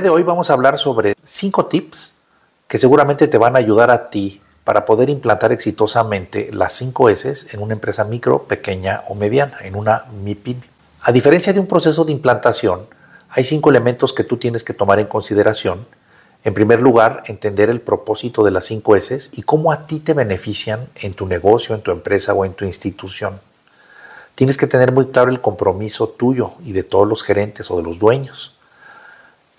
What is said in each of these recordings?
de hoy vamos a hablar sobre cinco tips que seguramente te van a ayudar a ti para poder implantar exitosamente las cinco S en una empresa micro, pequeña o mediana, en una MIPIM. A diferencia de un proceso de implantación, hay cinco elementos que tú tienes que tomar en consideración. En primer lugar, entender el propósito de las cinco S y cómo a ti te benefician en tu negocio, en tu empresa o en tu institución. Tienes que tener muy claro el compromiso tuyo y de todos los gerentes o de los dueños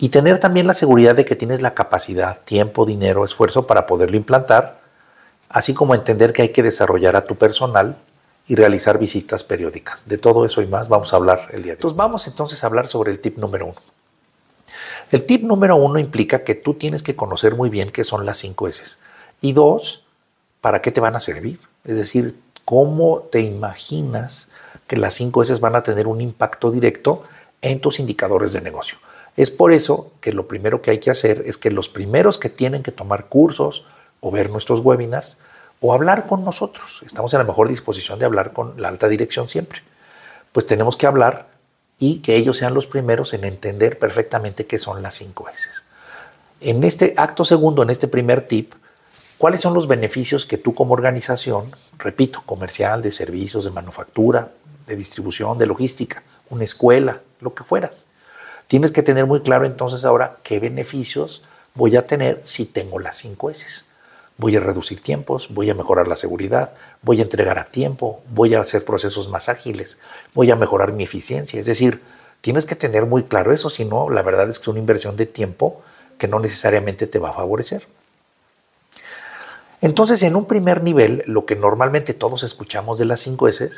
y tener también la seguridad de que tienes la capacidad, tiempo, dinero, esfuerzo para poderlo implantar, así como entender que hay que desarrollar a tu personal y realizar visitas periódicas. De todo eso y más vamos a hablar el día de hoy. Entonces vamos entonces a hablar sobre el tip número uno. El tip número uno implica que tú tienes que conocer muy bien qué son las cinco S. Y dos, ¿para qué te van a servir? Es decir, ¿cómo te imaginas que las cinco S van a tener un impacto directo en tus indicadores de negocio? Es por eso que lo primero que hay que hacer es que los primeros que tienen que tomar cursos o ver nuestros webinars o hablar con nosotros, estamos en la mejor disposición de hablar con la alta dirección siempre, pues tenemos que hablar y que ellos sean los primeros en entender perfectamente qué son las cinco S. En este acto segundo, en este primer tip, ¿cuáles son los beneficios que tú como organización, repito, comercial, de servicios, de manufactura, de distribución, de logística, una escuela, lo que fueras, Tienes que tener muy claro entonces ahora qué beneficios voy a tener si tengo las cinco S. Voy a reducir tiempos, voy a mejorar la seguridad, voy a entregar a tiempo, voy a hacer procesos más ágiles, voy a mejorar mi eficiencia. Es decir, tienes que tener muy claro eso, si no, la verdad es que es una inversión de tiempo que no necesariamente te va a favorecer. Entonces, en un primer nivel, lo que normalmente todos escuchamos de las 5 S,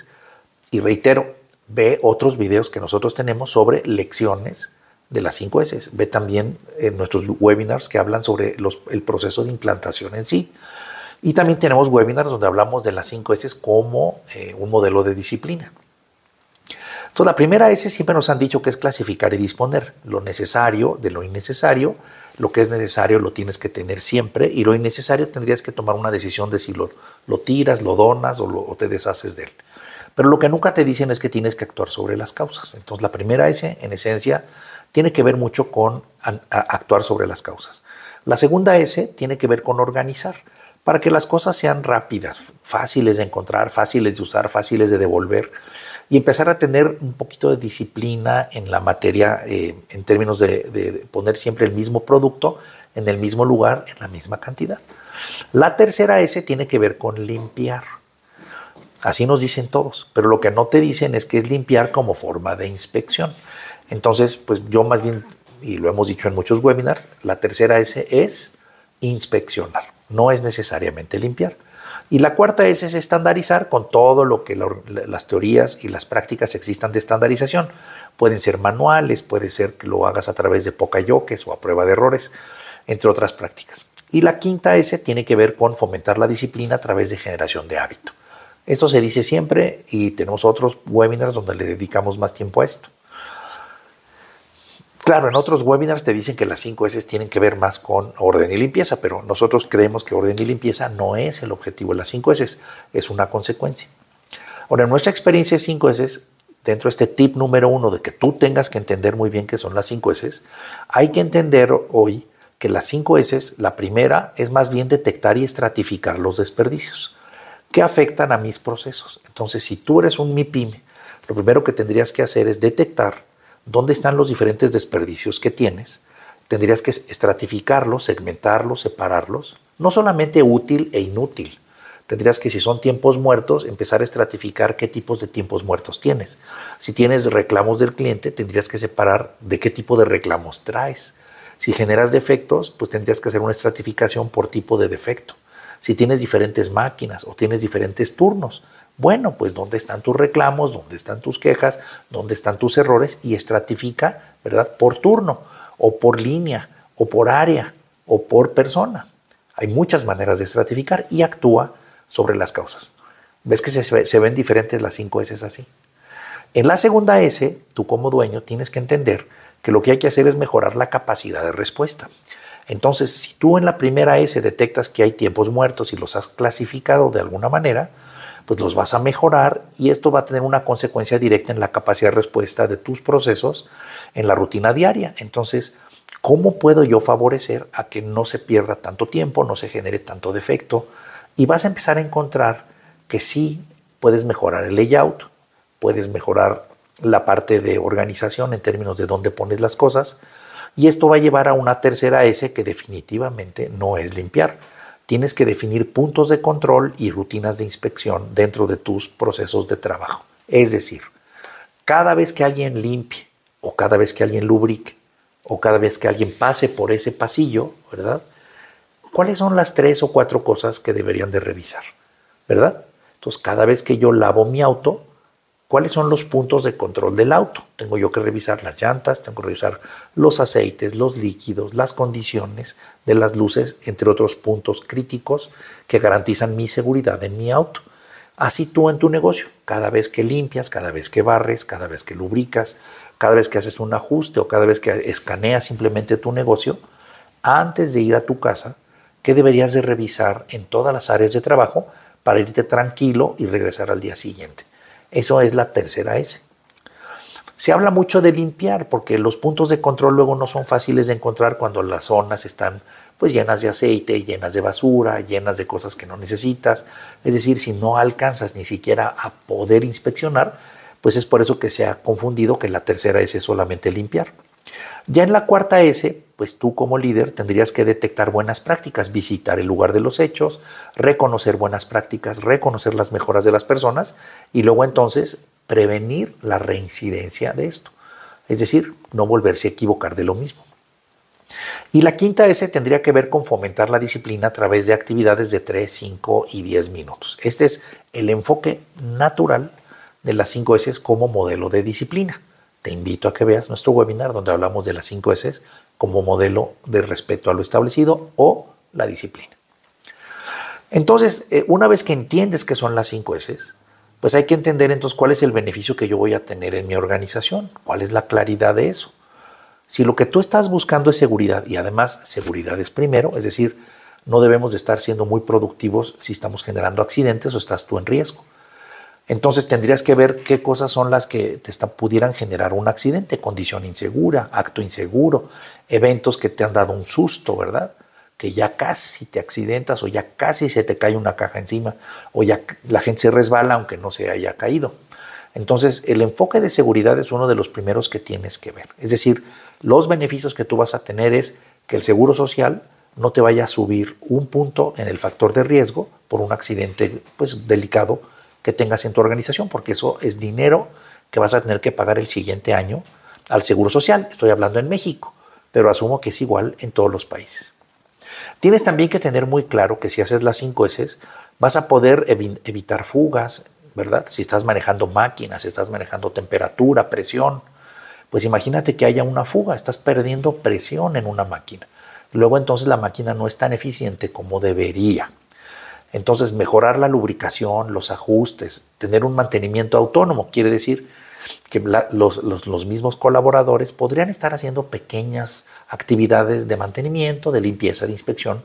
y reitero, ve otros videos que nosotros tenemos sobre lecciones de las cinco S. Ve también en nuestros webinars que hablan sobre el proceso de implantación en sí. Y también tenemos webinars donde hablamos de las cinco S como eh, un modelo de disciplina. Entonces, la primera S siempre nos han dicho que es clasificar y disponer lo necesario de lo innecesario. Lo que es necesario lo tienes que tener siempre y lo innecesario tendrías que tomar una decisión de si lo, tiras, lo donas o, o te deshaces de él. Pero lo que nunca te dicen es que tienes que actuar sobre las causas. Entonces, la primera S, en esencia, tiene que ver mucho con actuar sobre las causas. La segunda S tiene que ver con organizar, para que las cosas sean rápidas, fáciles de encontrar, fáciles de usar, fáciles de devolver y empezar a tener un poquito de disciplina en la materia eh, en términos de poner siempre el mismo producto en el mismo lugar, en la misma cantidad. La tercera S tiene que ver con limpiar. Así nos dicen todos, pero lo que no te dicen es que es limpiar como forma de inspección. Entonces, pues yo más bien, y lo hemos dicho en muchos webinars, la tercera S es inspeccionar, no es necesariamente limpiar. Y la cuarta S es estandarizar con todo lo que las teorías y las prácticas existan de estandarización. Pueden ser manuales, puede ser que lo hagas a través de yokes o a prueba de errores, entre otras prácticas. Y la quinta S tiene que ver con fomentar la disciplina a través de generación de hábito. Esto se dice siempre y tenemos otros webinars donde le dedicamos más tiempo a esto. Claro, en otros webinars te dicen que las 5 S tienen que ver más con orden y limpieza, pero nosotros creemos que orden y limpieza no es el objetivo de las 5 S, es una consecuencia. Ahora, en nuestra experiencia de 5 S, dentro de este tip número uno de que tú tengas que entender muy bien qué son las 5 S, hay que entender hoy que las 5 S, la primera es más bien detectar y estratificar los desperdicios que afectan a mis procesos. Entonces, si tú eres un MIPYME, lo primero que tendrías que hacer es detectar dónde están los diferentes desperdicios que tienes. Tendrías que estratificarlos, segmentarlos, separarlos. No solamente útil e inútil. Tendrías que, si son tiempos muertos, empezar a estratificar qué tipos de tiempos muertos tienes. Si tienes reclamos del cliente, tendrías que separar de qué tipo de reclamos traes. Si generas defectos, pues tendrías que hacer una estratificación por tipo de defecto. Si tienes diferentes máquinas o tienes diferentes turnos, bueno, pues dónde están tus reclamos, dónde están tus quejas, dónde están tus errores y estratifica, ¿verdad? Por turno o por línea o por área o por persona. Hay muchas maneras de estratificar y actúa sobre las causas. ¿Ves que se, ven diferentes las cinco S así? En la segunda S, tú como dueño tienes que entender que lo que hay que hacer es mejorar la capacidad de respuesta. Entonces, si tú en la primera S detectas que hay tiempos muertos y los has clasificado de alguna manera, pues los vas a mejorar y esto va a tener una consecuencia directa en la capacidad de respuesta de tus procesos en la rutina diaria. Entonces, ¿cómo puedo yo favorecer a que no se pierda tanto tiempo, no se genere tanto defecto? Y vas a empezar a encontrar que sí puedes mejorar el layout, puedes mejorar la parte de organización en términos de dónde pones las cosas, y esto va a llevar a una tercera S que definitivamente no es limpiar tienes que definir puntos de control y rutinas de inspección dentro de tus procesos de trabajo. Es decir, cada vez que alguien limpie o cada vez que alguien lubrique o cada vez que alguien pase por ese pasillo, ¿verdad? ¿Cuáles son las tres o cuatro cosas que deberían de revisar? ¿Verdad? Entonces, cada vez que yo lavo mi auto, cuáles son los puntos de control del auto. Tengo yo que revisar las llantas, tengo que revisar los aceites, los líquidos, las condiciones de las luces, entre otros puntos críticos que garantizan mi seguridad en mi auto. Así tú en tu negocio, cada vez que limpias, cada vez que barres, cada vez que lubricas, cada vez que haces un ajuste o cada vez que escaneas simplemente tu negocio, antes de ir a tu casa, ¿qué deberías de revisar en todas las áreas de trabajo para irte tranquilo y regresar al día siguiente? Eso es la tercera S. Se habla mucho de limpiar porque los puntos de control luego no son fáciles de encontrar cuando las zonas están pues llenas de aceite, llenas de basura, llenas de cosas que no necesitas. Es decir, si no alcanzas ni siquiera a poder inspeccionar, pues es por eso que se ha confundido que la tercera S es solamente limpiar. Ya en la cuarta S pues tú como líder tendrías que detectar buenas prácticas, visitar el lugar de los hechos, reconocer buenas prácticas, reconocer las mejoras de las personas y luego entonces prevenir la reincidencia de esto. Es decir, no volverse a equivocar de lo mismo. Y la quinta S tendría que ver con fomentar la disciplina a través de actividades de 3, 5 y 10 minutos. Este es el enfoque natural de las 5 S como modelo de disciplina te invito a que veas nuestro webinar donde hablamos de las 5 S como modelo de respeto a lo establecido o la disciplina. Entonces, eh, una vez que entiendes que son las 5 S, pues hay que entender entonces cuál es el beneficio que yo voy a tener en mi organización, cuál es la claridad de eso. Si lo que tú estás buscando es seguridad, y además seguridad es primero, es decir, no debemos de estar siendo muy productivos si estamos generando accidentes o estás tú en riesgo. Entonces tendrías que ver qué cosas son las que te pudieran generar un accidente, condición insegura, acto inseguro, eventos que te han dado un susto, ¿verdad? Que ya casi te accidentas o ya casi se te cae una caja encima o ya la gente se resbala aunque no se haya caído. Entonces el enfoque de seguridad es uno de los primeros que tienes que ver. Es decir, los beneficios que tú vas a tener es que el seguro social no te vaya a subir un punto en el factor de riesgo por un accidente pues, delicado que tengas en tu organización, porque eso es dinero que vas a tener que pagar el siguiente año al Seguro Social. Estoy hablando en México, pero asumo que es igual en todos los países. Tienes también que tener muy claro que si haces las 5 S, vas a poder evitar fugas, ¿verdad? Si estás manejando máquinas, estás manejando temperatura, presión, pues imagínate que haya una fuga, estás perdiendo presión en una máquina. Luego entonces la máquina no es tan eficiente como debería. Entonces, mejorar la lubricación, los ajustes, tener un mantenimiento autónomo, quiere decir que los, los, mismos colaboradores podrían estar haciendo pequeñas actividades de mantenimiento, de limpieza, de inspección,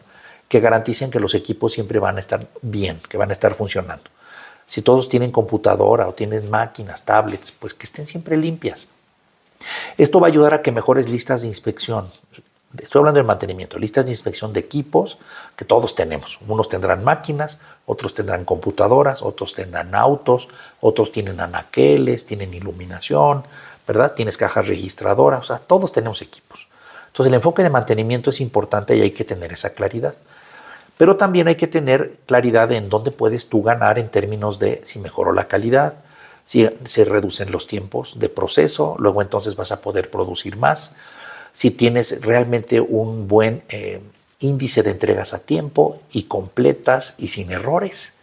que garanticen que los equipos siempre van a estar bien, que van a estar funcionando. Si todos tienen computadora o tienen máquinas, tablets, pues que estén siempre limpias. Esto va a ayudar a que mejores listas de inspección, Estoy hablando de mantenimiento, listas de inspección de equipos que todos tenemos. Unos tendrán máquinas, otros tendrán computadoras, otros tendrán autos, otros tienen anaqueles, tienen iluminación, ¿verdad? Tienes cajas registradoras, o sea, todos tenemos equipos. Entonces el enfoque de mantenimiento es importante y hay que tener esa claridad. Pero también hay que tener claridad en dónde puedes tú ganar en términos de si mejoró la calidad, si se reducen los tiempos de proceso, luego entonces vas a poder producir más si tienes realmente un buen eh, índice de entregas a tiempo y completas y sin errores.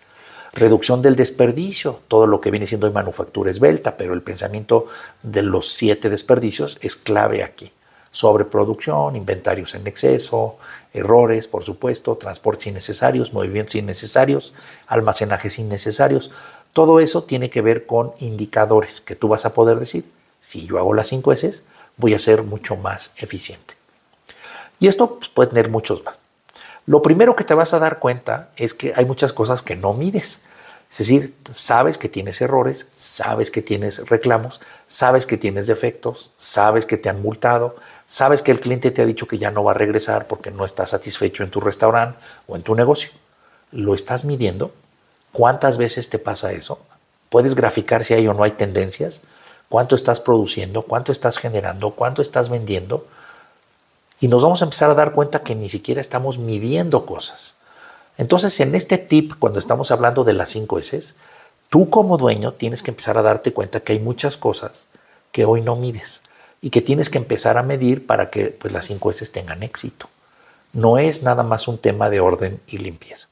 Reducción del desperdicio, todo lo que viene siendo en manufactura esbelta, pero el pensamiento de los siete desperdicios es clave aquí. Sobreproducción, inventarios en exceso, errores, por supuesto, transportes innecesarios, movimientos innecesarios, almacenajes innecesarios. Todo eso tiene que ver con indicadores que tú vas a poder decir. Si yo hago las cinco S, voy a ser mucho más eficiente. Y esto pues, puede tener muchos más. Lo primero que te vas a dar cuenta es que hay muchas cosas que no mides. Es decir, sabes que tienes errores, sabes que tienes reclamos, sabes que tienes defectos, sabes que te han multado, sabes que el cliente te ha dicho que ya no va a regresar porque no está satisfecho en tu restaurante o en tu negocio. ¿Lo estás midiendo? ¿Cuántas veces te pasa eso? ¿Puedes graficar si hay o no hay tendencias? cuánto estás produciendo, cuánto estás generando, cuánto estás vendiendo. Y nos vamos a empezar a dar cuenta que ni siquiera estamos midiendo cosas. Entonces, en este tip, cuando estamos hablando de las cinco S, tú como dueño tienes que empezar a darte cuenta que hay muchas cosas que hoy no mides y que tienes que empezar a medir para que pues, las cinco S tengan éxito. No es nada más un tema de orden y limpieza.